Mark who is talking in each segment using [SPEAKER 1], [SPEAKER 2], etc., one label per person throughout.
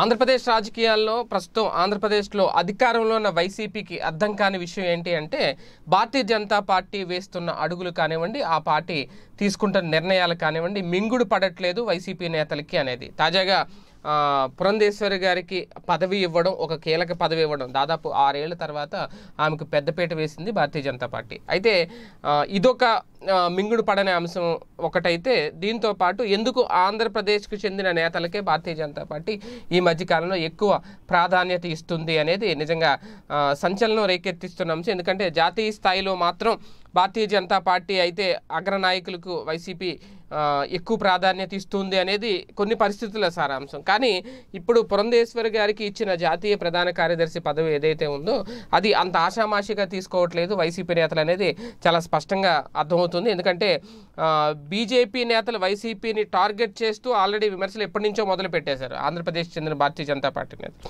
[SPEAKER 1] ఆంధ్రప్రదేశ్ రాజకీయాల్లో ప్రస్తుతం ఆంధ్రప్రదేశ్లో అధికారంలో ఉన్న వైసీపీకి అర్థం కాని విషయం ఏంటి అంటే భారతీయ జనతా పార్టీ వేస్తున్న అడుగులు కానివ్వండి ఆ పార్టీ తీసుకుంటున్న నిర్ణయాలు కానివ్వండి మింగుడు పడట్లేదు వైసీపీ నేతలకి అనేది తాజాగా పురంధేశ్వరి గారికి పదవి ఇవ్వడం ఒక కీలక పదవి ఇవ్వడం దాదాపు ఆరేళ్ల తర్వాత ఆమెకు పెద్దపీట వేసింది భారతీయ జనతా పార్టీ అయితే ఇదొక మింగుడు పడని అంశం ఒకటైతే దీంతో పాటు ఎందుకు ఆంధ్రప్రదేశ్కు చెందిన నేతలకే భారతీయ జనతా పార్టీ ఈ మధ్యకాలంలో ఎక్కువ ప్రాధాన్యత ఇస్తుంది అనేది నిజంగా సంచలనం రేకెత్తిస్తున్న అంశం ఎందుకంటే జాతీయ స్థాయిలో మాత్రం భారతీయ జనతా పార్టీ అయితే అగ్రనాయకులకు వైసీపీ ఎక్కువ ప్రాధాన్యత ఇస్తుంది అనేది కొన్ని పరిస్థితుల సారాంశం కానీ ఇప్పుడు పురంధేశ్వరి గారికి ఇచ్చిన జాతీయ ప్రధాన కార్యదర్శి పదవి ఏదైతే ఉందో అది అంత ఆషామాషిగా తీసుకోవట్లేదు వైసీపీ నేతలు అనేది చాలా స్పష్టంగా అర్థమవుతుంది ఎందుకంటే బీజేపీ నేతలు వైసీపీని టార్గెట్ చేస్తూ ఆల్రెడీ విమర్శలు ఎప్పటి నుంచో మొదలు పెట్టేశారు ఆంధ్రప్రదేశ్ చెందిన భారతీయ జనతా పార్టీ నేత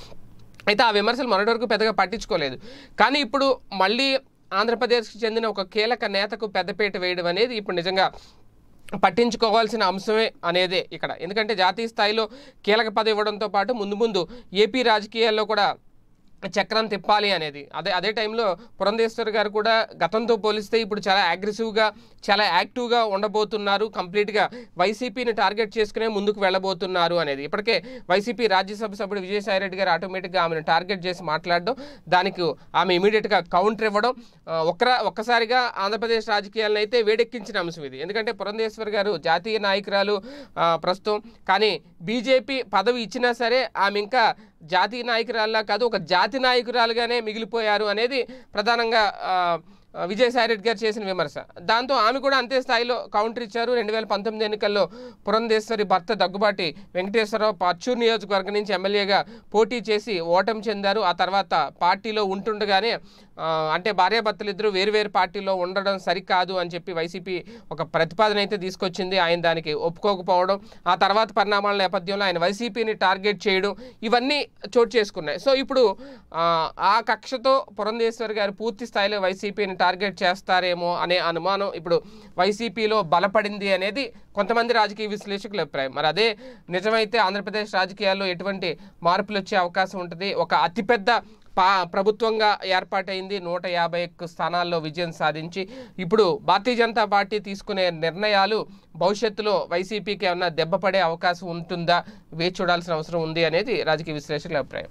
[SPEAKER 1] అయితే ఆ విమర్శలు మొన్నటి వరకు పెద్దగా పట్టించుకోలేదు కానీ ఇప్పుడు మళ్ళీ ఆంధ్రప్రదేశ్కి చెందిన ఒక కీలక నేతకు పెద్దపేట వేయడం అనేది ఇప్పుడు నిజంగా పట్టించుకోవాల్సిన అంశమే అనేదే ఇక్కడ ఎందుకంటే జాతీయ స్థాయిలో కీలక పదవి ఇవ్వడంతో పాటు ముందు ముందు ఏపీ రాజకీయాల్లో కూడా చక్రం తిప్పాలి అనేది అదే అదే టైంలో పురంధేశ్వర్ గారు కూడా గతంతో పోలిస్తే ఇప్పుడు చాలా అగ్రెసివ్గా చాలా యాక్టివ్గా ఉండబోతున్నారు కంప్లీట్గా వైసీపీని టార్గెట్ చేసుకునే ముందుకు వెళ్ళబోతున్నారు అనేది ఇప్పటికే వైసీపీ రాజ్యసభ సభ్యుడు విజయసాయిరెడ్డి గారు ఆటోమేటిక్గా ఆమెను టార్గెట్ చేసి మాట్లాడడం దానికి ఆమె ఇమీడియట్గా కౌంటర్ ఇవ్వడం ఒక్కర ఒక్కసారిగా ఆంధ్రప్రదేశ్ రాజకీయాలను అయితే వేడెక్కించిన అంశం ఇది ఎందుకంటే పురంధేశ్వర్ గారు జాతీయ నాయకురాలు ప్రస్తుతం కానీ బీజేపీ పదవి ఇచ్చినా సరే ఆమె ఇంకా జాతీయ నాయకురాల్లా కాదు ఒక జాతి నాయకురాలుగానే మిగిలిపోయారు అనేది ప్రధానంగా రెడ్డి గారు చేసిన విమర్శ దాంతో ఆమె కూడా అంతే స్థాయిలో కౌంటర్ ఇచ్చారు రెండు వేల పంతొమ్మిది ఎన్నికల్లో పురంధేశ్వరి భర్త దగ్గుబాటి వెంకటేశ్వరరావు పచ్చూరు నియోజకవర్గం నుంచి ఎమ్మెల్యేగా పోటీ చేసి ఓటమి చెందారు ఆ తర్వాత పార్టీలో ఉంటుండగానే అంటే భార్యాభర్తలు ఇద్దరు వేరువేరు పార్టీలో ఉండడం సరికాదు అని చెప్పి వైసీపీ ఒక ప్రతిపాదన అయితే తీసుకొచ్చింది ఆయన దానికి ఒప్పుకోకపోవడం ఆ తర్వాత పరిణామాల నేపథ్యంలో ఆయన వైసీపీని టార్గెట్ చేయడం ఇవన్నీ చోటు చేసుకున్నాయి సో ఇప్పుడు ఆ కక్షతో పురంధేశ్వరి గారు పూర్తి స్థాయిలో వైసీపీని టార్గెట్ చేస్తారేమో అనే అనుమానం ఇప్పుడు వైసీపీలో బలపడింది అనేది కొంతమంది రాజకీయ విశ్లేషకుల అభిప్రాయం మరి అదే నిజమైతే ఆంధ్రప్రదేశ్ రాజకీయాల్లో ఎటువంటి మార్పులు వచ్చే అవకాశం ఉంటుంది ఒక అతిపెద్ద పా ప్రభుత్వంగా ఏర్పాటైంది నూట యాభై ఒక్క స్థానాల్లో విజయం సాధించి ఇప్పుడు భారతీయ జనతా పార్టీ తీసుకునే నిర్ణయాలు భవిష్యత్తులో వైసీపీకి ఏమన్నా దెబ్బపడే అవకాశం ఉంటుందా వేచి చూడాల్సిన అవసరం ఉంది అనేది రాజకీయ విశ్లేషకుల అభిప్రాయం